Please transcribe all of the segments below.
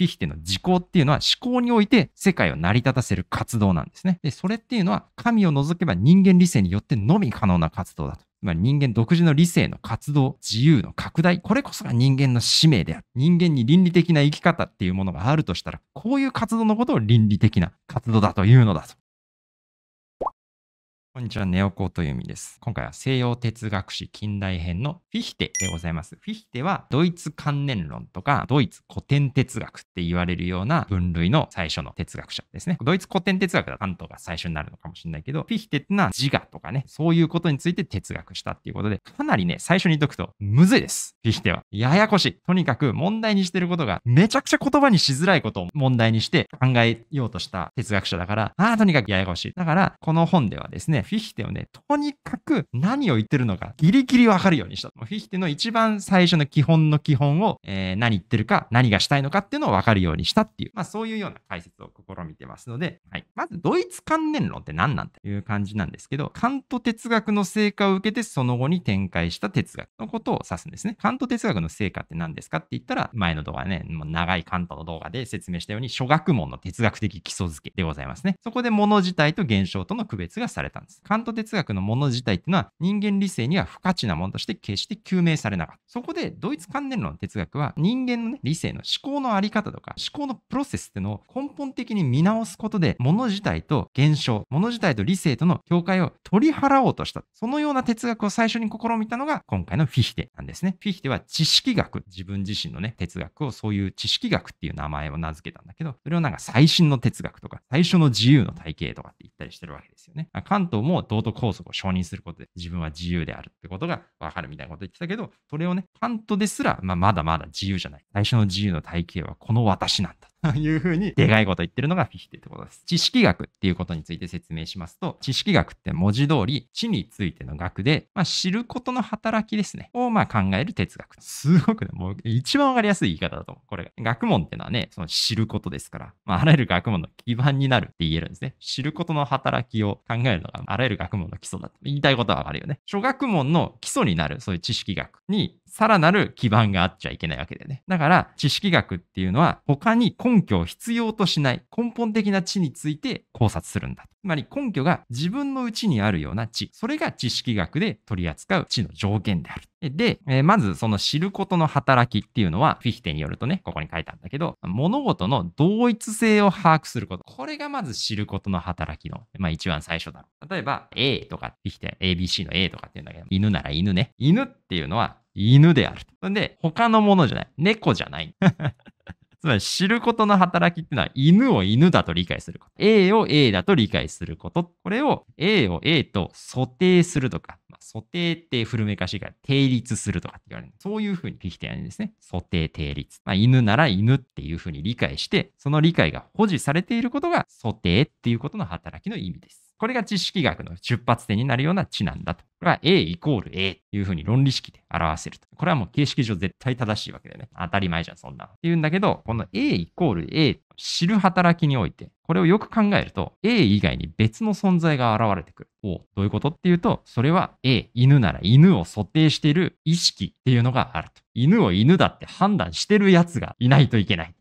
フィヒテの自己っていうのは思考において世界を成り立たせる活動なんですね。で、それっていうのは神を除けば人間理性によってのみ可能な活動だと。つまり人間独自の理性の活動、自由の拡大、これこそが人間の使命である。人間に倫理的な生き方っていうものがあるとしたら、こういう活動のことを倫理的な活動だというのだと。こんにちは、ネオコートユミです。今回は西洋哲学史近代編のフィヒテでございます。フィヒテはドイツ観念論とかドイツ古典哲学って言われるような分類の最初の哲学者ですね。ドイツ古典哲学だと関東が最初になるのかもしれないけど、フィヒテってのは自我とかね、そういうことについて哲学したっていうことで、かなりね、最初に言っとくとむずいです。フィヒテは。ややこしい。とにかく問題にしてることがめちゃくちゃ言葉にしづらいことを問題にして考えようとした哲学者だから、ああ、とにかくややこしい。だから、この本ではですね、フィヒテをね、とにかく何を言ってるのかギリギリわかるようにした。フィヒテの一番最初の基本の基本を、えー、何言ってるか、何がしたいのかっていうのをわかるようにしたっていう、まあそういうような解説を試みてますので、はい。まずドイツ観念論って何なんていう感じなんですけど、カント哲学の成果を受けてその後に展開した哲学のことを指すんですね。カント哲学の成果って何ですかって言ったら、前の動画ね、もう長いカントの動画で説明したように、諸学問の哲学的基礎づけでございますね。そこで物自体と現象との区別がされたんです。。カント哲学のもの自体っていうのは人間理性には不価値なものとして決して究明されなかった。そこでドイツ関連論の哲学は人間の、ね、理性の思考のあり方とか思考のプロセスっていうのを根本的に見直すことで物自体と現象、物自体と理性との境界を取り払おうとした。そのような哲学を最初に試みたのが今回のフィヒテなんですね。フィヒテは知識学、自分自身のね、哲学をそういう知識学っていう名前を名付けたんだけど、それをなんか最新の哲学とか最初の自由の体系とかって言ったりしてるわけですよね。関動も道徳法則を承認することで自分は自由であるってことがわかるみたいなこと言ってたけど、それをね、カントですら、まあ、まだまだ自由じゃない。最初の自由の体系はこの私なんだ。と いうふうに、でかいこと言ってるのがフィヒテってことです。知識学っていうことについて説明しますと、知識学って文字通り、知についての学で、まあ、知ることの働きですね、をまあ考える哲学。すごくね、もう一番わかりやすい言い方だと思う。これが。学問ってのはね、その知ることですから、まあ、あらゆる学問の基盤になるって言えるんですね。知ることの働きを考えるのが、あらゆる学問の基礎だと。言いたいことはわかるよね。諸学問の基礎になる、そういう知識学にさらなる基盤があっちゃいけないわけだよね。だから、知識学っていうのは、他に根拠を必要としない根本的な知について考察するんだ。つまり根拠が自分の内にあるような知。それが知識学で取り扱う知の条件である。で、えー、まずその知ることの働きっていうのは、フィヒテによるとね、ここに書いたんだけど、物事の同一性を把握すること。これがまず知ることの働きの、まあ一番最初だろう。例えば、A とか、フィヒテ、ABC の A とかっていうんだけど、犬なら犬ね。犬っていうのは、犬である。んで、他のものじゃない。猫じゃない。つまり知ることの働きってのは犬を犬だと理解すること。A を A だと理解すること。これを A を A と素定するとか、まあ、想定って古めかしいから定律するとかって言われる。そういうふうに聞きたいんですね。素定定律。まあ、犬なら犬っていうふうに理解して、その理解が保持されていることが素定っていうことの働きの意味です。これが知識学の出発点になるような知なんだと。これは A イコール A というふうに論理式で表せると。これはもう形式上絶対正しいわけだよね。当たり前じゃん、そんな。っていうんだけど、この A イコール A 知る働きにおいて、これをよく考えると、A 以外に別の存在が現れてくる。おどういうことっていうと、それは A、犬なら犬を想定している意識っていうのがあると。犬を犬だって判断してる奴がいないといけない。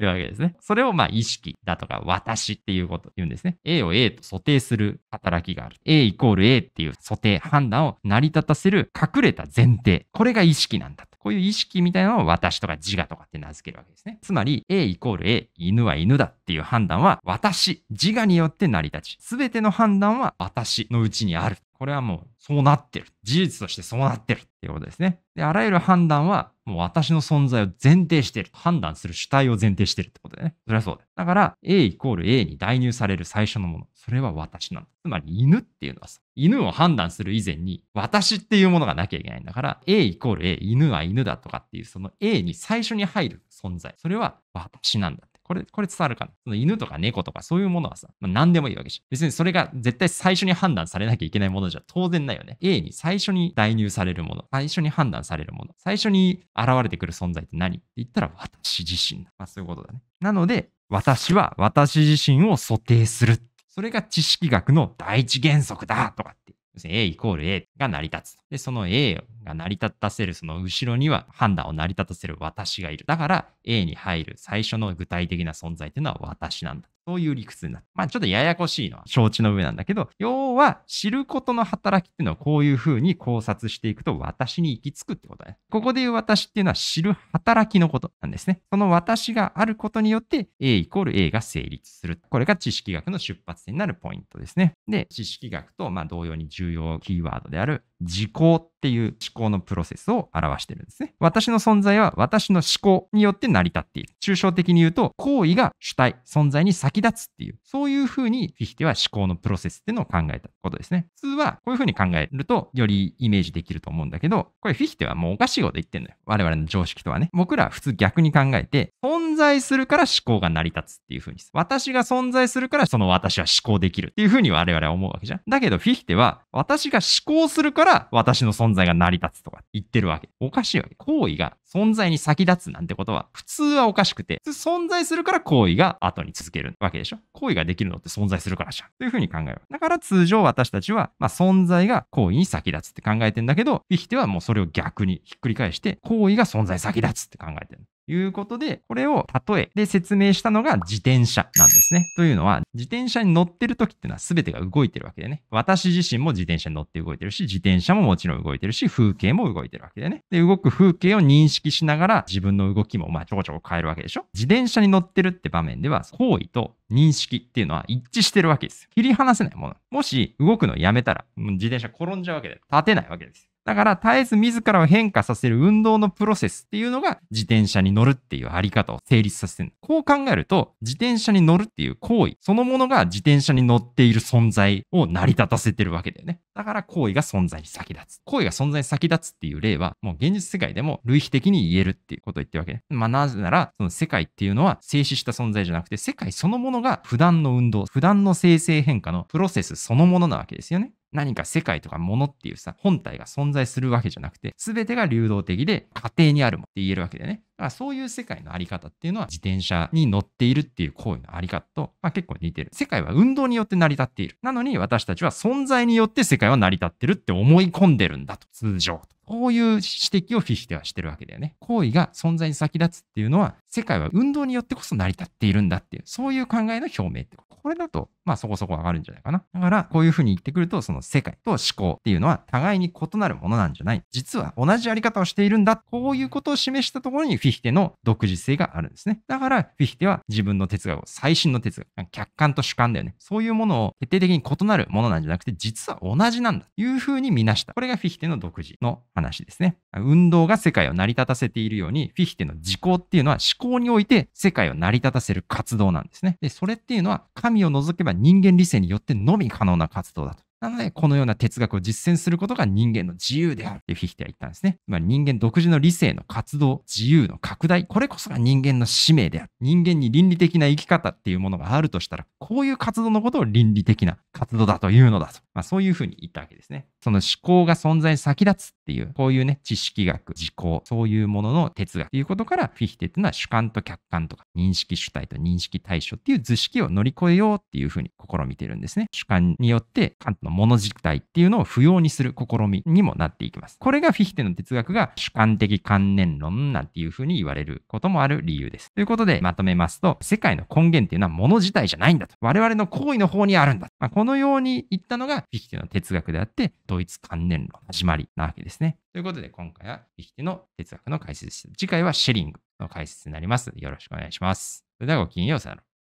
いうわけですね。それをまあ意識だとか私っていうこと言うんですね。A を A と想定する働きがある。A イコール A っていう想定、判断を成り立たせる隠れた前提。これが意識なんだと。こういう意識みたいなのを私とか自我とかって名付けるわけですね。つまり A イコール A、犬は犬だっていう判断は私、自我によって成り立ち。すべての判断は私のうちにある。これはもうそうなってる。事実としてそうなってるっていうことですね。で、あらゆる判断はもう私の存在を前提してる。判断する主体を前提してるってことでね。それはそうだ。だから A イコール A に代入される最初のもの。それは私なんだ。つまり犬っていうのはさ、犬を判断する以前に私っていうものがなきゃいけないんだから A イコール A、犬は犬だとかっていうその A に最初に入る存在。それは私なんだ。これ、これ伝わるかなその犬とか猫とかそういうものはさ、まあ、何でもいいわけじゃん。別にそれが絶対最初に判断されなきゃいけないものじゃ当然ないよね。A に最初に代入されるもの、最初に判断されるもの、最初に現れてくる存在って何って言ったら私自身だ。まあそういうことだね。なので、私は私自身を想定する。それが知識学の第一原則だとかって。に A イコール A が成り立つ。で、その A が成り立たせるその後ろには判断を成り立たせる私がいる。だから A に入る最初の具体的な存在っていうのは私なんだ。そういう理屈になって。まあちょっとややこしいのは承知の上なんだけど、要は知ることの働きっていうのはこういうふうに考察していくと私に行き着くってことだね。ここで言う私っていうのは知る働きのことなんですね。その私があることによって A イコール A が成立する。これが知識学の出発点になるポイントですね。で、知識学とまあ同様に重要キーワードである自己っていう思考のプロセスを表してるんですね。私の存在は私の思考によって成り立っている。抽象的に言うと、行為が主体、存在に先立つっていう、そういうふうにフィヒテは思考のプロセスっていうのを考えたことですね。普通はこういうふうに考えるとよりイメージできると思うんだけど、これフィヒテはもうおかしいこと言ってんのよ。我々の常識とはね。僕ら普通逆に考えて、存在するから思考が成り立つっていうふうに私が存在するからその私は思考できるっていうふうに我々は思うわけじゃん。だけどフィヒテは私が思考するから私の存在が成り立つとか言ってるわけ。おかしいわけ。行為が存在に先立つなんてことは普通はおかしくて、存在するから行為が後に続けるわけでしょ。行為ができるのって存在するからじゃん。というふうに考える。だから通常私たちは、まあ、存在が行為に先立つって考えてんだけど、フィヒテはもうそれを逆にひっくり返して、行為が存在先立つって考えてる。いうことで、これを例えで説明したのが自転車なんですね。というのは、自転車に乗ってる時っていうのは全てが動いてるわけでね。私自身も自転車に乗って動いてるし、自転電車ももちろん動いてるし、風景も動いてるわけよね。で、動く風景を認識しながら自分の動きもまあちょこちょこ変えるわけでしょ。自転車に乗ってるって場面では、行為と認識っていうのは一致してるわけです切り離せないもの。もし動くのをやめたら、自転車転んじゃうわけで、立てないわけです。だから絶えず自らを変化させる運動のプロセスっていうのが自転車に乗るっていうあり方を成立させてる。こう考えると自転車に乗るっていう行為そのものが自転車に乗っている存在を成り立たせてるわけだよね。だから行為が存在に先立つ。行為が存在に先立つっていう例はもう現実世界でも類比的に言えるっていうことを言ってるわけね。まあなぜならその世界っていうのは静止した存在じゃなくて世界そのものが普段の運動、普段の生成変化のプロセスそのものなわけですよね。何か世界とか物っていうさ、本体が存在するわけじゃなくて、全てが流動的で家庭にあるもって言えるわけでね。だからそういう世界のあり方っていうのは自転車に乗っているっていう行為のあり方と、まあ、結構似てる。世界は運動によって成り立っている。なのに私たちは存在によって世界は成り立ってるって思い込んでるんだと。通常こういう指摘をフィッシュではしてるわけだよね。行為が存在に先立つっていうのは世界は運動によってこそ成り立っているんだっていう、そういう考えの表明ってこと。これだと、まあそこそこ上がるんじゃないかな。だから、こういうふうに言ってくると、その世界と思考っていうのは互いに異なるものなんじゃない。実は同じやり方をしているんだ。こういうことを示したところにフィヒテの独自性があるんですね。だから、フィヒテは自分の哲学を、最新の哲学、客観と主観だよね。そういうものを徹底的に異なるものなんじゃなくて、実は同じなんだというふうに見なした。これがフィヒテの独自の話ですね。運動が世界を成り立たせているように、フィヒテの時効っていうのは思考考において世界を成り立たせる活動なんですね。で、それっていうのは神を除けば人間理性によってのみ可能な活動だと。なので、このような哲学を実践することが人間の自由であるってフィヒテは言ったんですね。ま人間独自の理性の活動、自由の拡大、これこそが人間の使命である。人間に倫理的な生き方っていうものがあるとしたら、こういう活動のことを倫理的な活動だというのだと。まあ、そういうふうに言ったわけですね。その思考が存在に先立つっていう、こういうね、知識学、時効、そういうものの哲学ということから、フィヒテっていうのは主観と客観とか、認識主体と認識対象っていう図式を乗り越えようっていうふうに試みてるんですね。主観によって、カントのの実体っていうのを不要にする試みにもなっていきます。これがフィヒテの哲学が主観的観念論なんていうふうに言われることもある理由です。ということで、まとめますと、世界の根源っていうのは物自体じゃないんだと。我々の行為の方にあるんだ。まあ、このように言ったのがフィヒテの哲学であって、ドイツ観念論の始まりなわけです。ですね。ということで、今回は生きての哲学の解説でした。次回はシェリングの解説になります。よろしくお願いします。それではごきげんよう、さよなら。